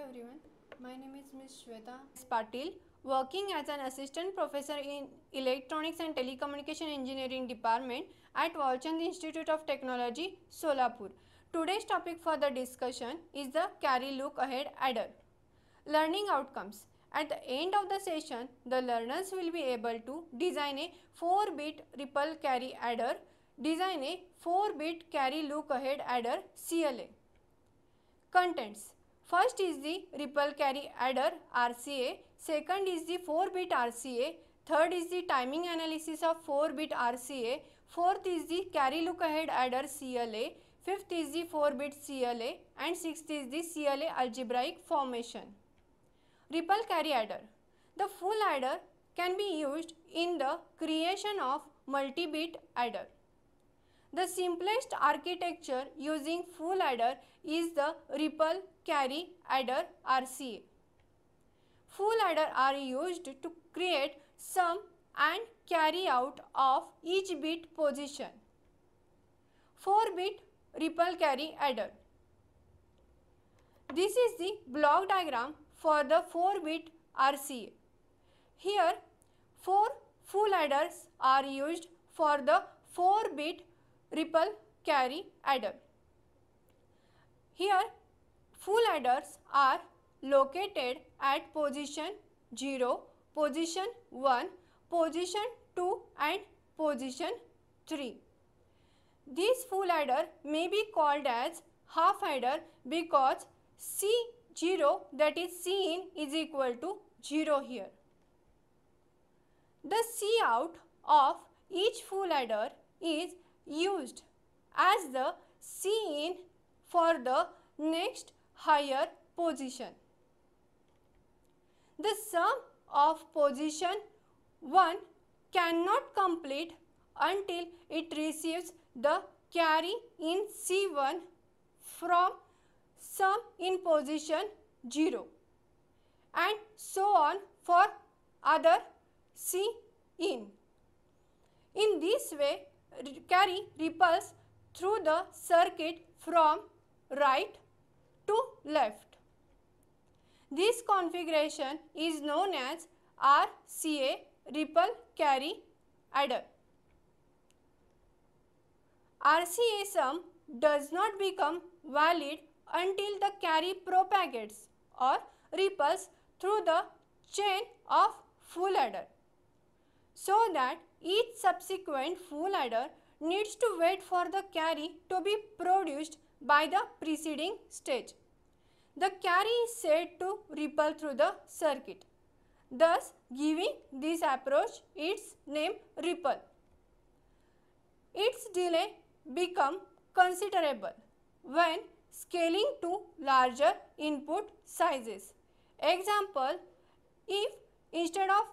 Everyone my name is miss Shweta Patil working as an assistant professor in electronics and telecommunication engineering department at Walchand Institute of Technology Solapur today's topic for the discussion is the carry look ahead adder learning outcomes at the end of the session the learners will be able to design a four bit ripple carry adder design a four bit carry look ahead adder C L A First is the ripple carry adder RCA, second is the 4-bit RCA, third is the timing analysis of 4-bit RCA, fourth is the carry look ahead adder CLA, fifth is the 4-bit CLA and sixth is the CLA algebraic formation. Ripple carry adder. The full adder can be used in the creation of multi-bit adder. The simplest architecture using full adder is the ripple carry adder RCA. Full adder are used to create sum and carry out of each bit position. 4 bit ripple carry adder. This is the block diagram for the 4 bit RCA. Here 4 full adders are used for the 4 bit Ripple carry, adder. Here full adders are located at position 0, position 1, position 2 and position 3. This full adder may be called as half adder because C0 that is C in is equal to 0 here. The C out of each full adder is used as the scene for the next higher position. The sum of position 1 cannot complete until it receives the carry in C1 from sum in position 0 and so on for other C in. In this way carry ripples through the circuit from right to left. This configuration is known as RCA ripple carry adder. RCA sum does not become valid until the carry propagates or ripples through the chain of full adder so that each subsequent full adder needs to wait for the carry to be produced by the preceding stage. The carry is said to ripple through the circuit, thus giving this approach its name ripple. Its delay become considerable when scaling to larger input sizes. Example, if instead of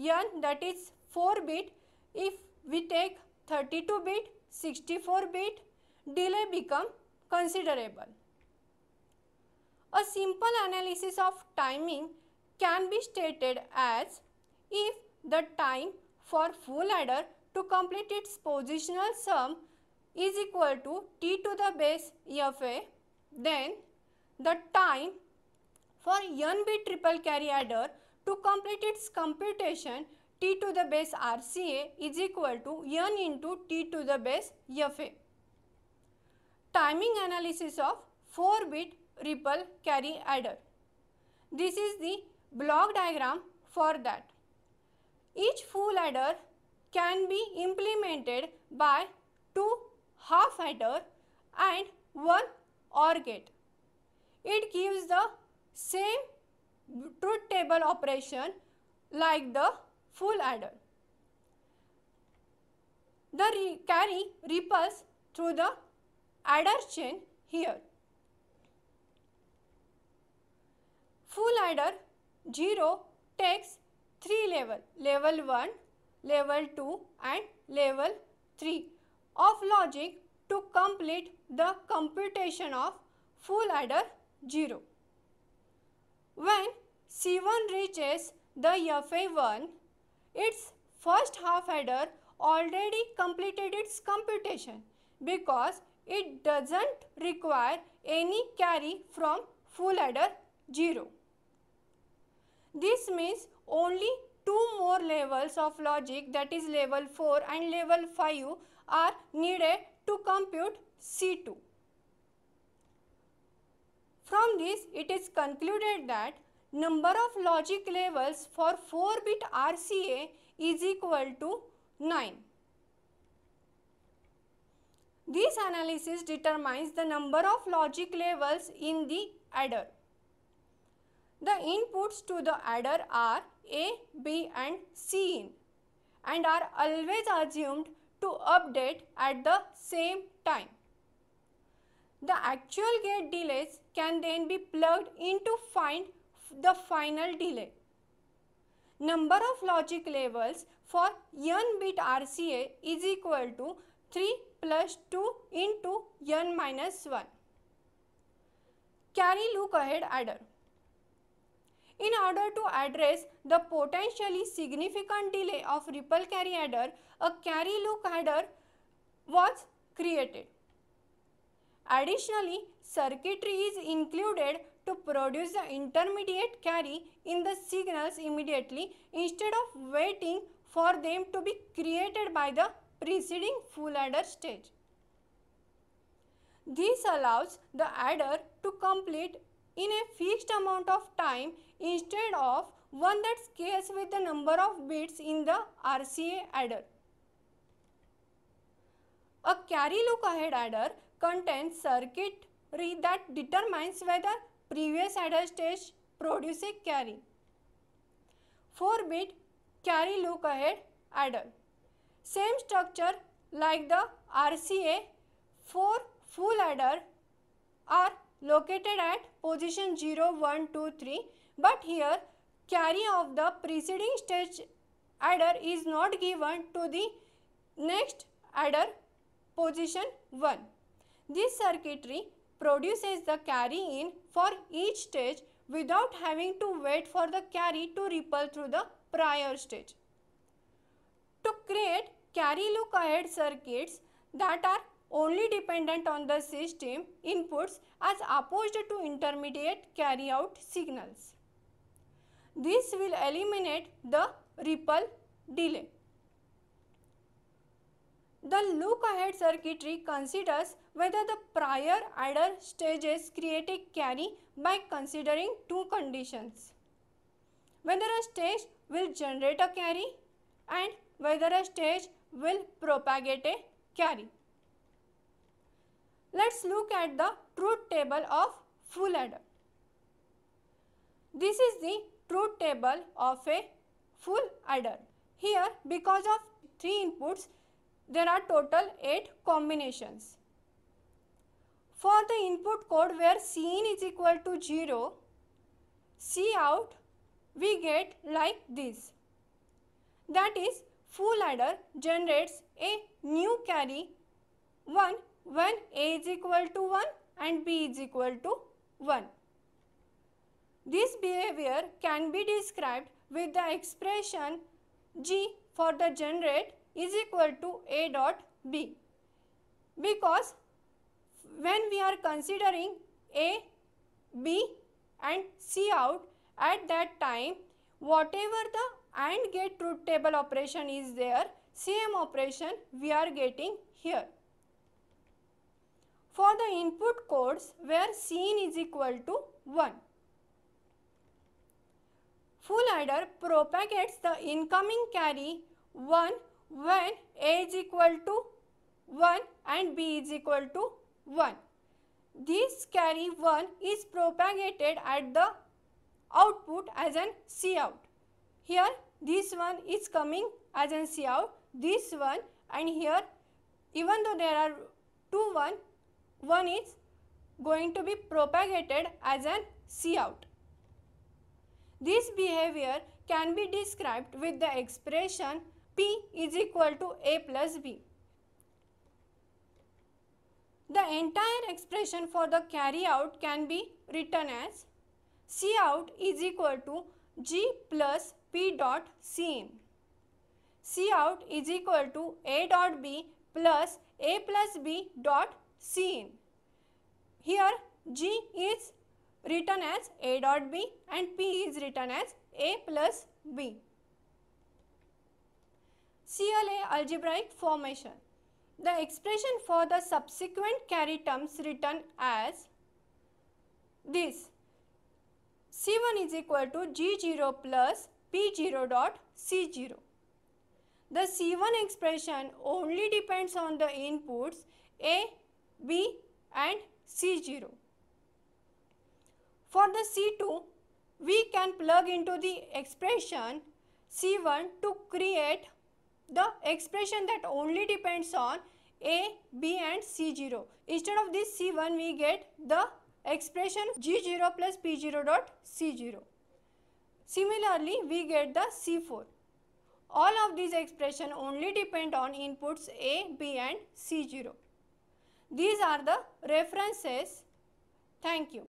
n that is 4 bit if we take 32 bit, 64 bit, delay become considerable. A simple analysis of timing can be stated as if the time for full adder to complete its positional sum is equal to t to the base f a, then the time for n bit triple carry adder to complete its computation t to the base RCA is equal to n into t to the base FA. Timing analysis of 4 bit ripple carry adder. This is the block diagram for that. Each full adder can be implemented by 2 half adder and 1 OR gate. It gives the same truth table operation like the full adder. The re carry ripples through the adder chain here. Full adder 0 takes 3 level, level 1, level 2 and level 3 of logic to complete the computation of full adder 0. When C1 reaches the FA1, its first half adder already completed its computation because it doesn't require any carry from full adder 0. This means only two more levels of logic that is level 4 and level 5 are needed to compute C2. From this it is concluded that number of logic levels for 4 bit RCA is equal to 9. This analysis determines the number of logic levels in the adder. The inputs to the adder are A, B and C in and are always assumed to update at the same time. The actual gate delays can then be plugged in to find the final delay. Number of logic levels for n bit RCA is equal to 3 plus 2 into n minus 1. Carry look ahead adder. In order to address the potentially significant delay of ripple carry adder, a carry look adder was created. Additionally, circuitry is included to produce the intermediate carry in the signals immediately instead of waiting for them to be created by the preceding full adder stage. This allows the adder to complete in a fixed amount of time instead of one that scales with the number of bits in the RCA adder. A carry look ahead adder contains circuitry that determines whether previous adder stage produce a carry. 4 bit carry look ahead adder. Same structure like the RCA, 4 full adder are located at position 0, 1, 2, 3 but here carry of the preceding stage adder is not given to the next adder position 1. This circuitry produces the carry in for each stage without having to wait for the carry to ripple through the prior stage. To create carry look ahead circuits that are only dependent on the system inputs as opposed to intermediate carry out signals. This will eliminate the ripple delay. The look-ahead circuitry considers whether the prior adder stages create a carry by considering two conditions. Whether a stage will generate a carry and whether a stage will propagate a carry. Let's look at the truth table of full adder. This is the truth table of a full adder. Here because of three inputs there are total 8 combinations. For the input code where Cin is equal to 0, Cout we get like this. That is full adder generates a new carry 1 when A is equal to 1 and B is equal to 1. This behavior can be described with the expression G for the generate is equal to A dot B because when we are considering A, B and C out at that time whatever the AND gate truth table operation is there same operation we are getting here. For the input codes where C is equal to 1. Full adder propagates the incoming carry 1 when A is equal to 1 and B is equal to 1. This carry 1 is propagated at the output as an C out. Here this one is coming as an C out, this one and here even though there are two one, one is going to be propagated as an C out. This behavior can be described with the expression P is equal to A plus B. The entire expression for the carry out can be written as C out is equal to G plus P dot C in. C out is equal to A dot B plus A plus B dot C in. Here G is written as A dot B and P is written as A plus B. CLA algebraic formation. The expression for the subsequent carry terms written as this C1 is equal to G0 plus P0 dot C0. The C1 expression only depends on the inputs A, B and C0. For the C2, we can plug into the expression C1 to create the expression that only depends on A, B and C0. Instead of this C1 we get the expression G0 plus P0 dot C0. Similarly, we get the C4. All of these expression only depend on inputs A, B and C0. These are the references. Thank you.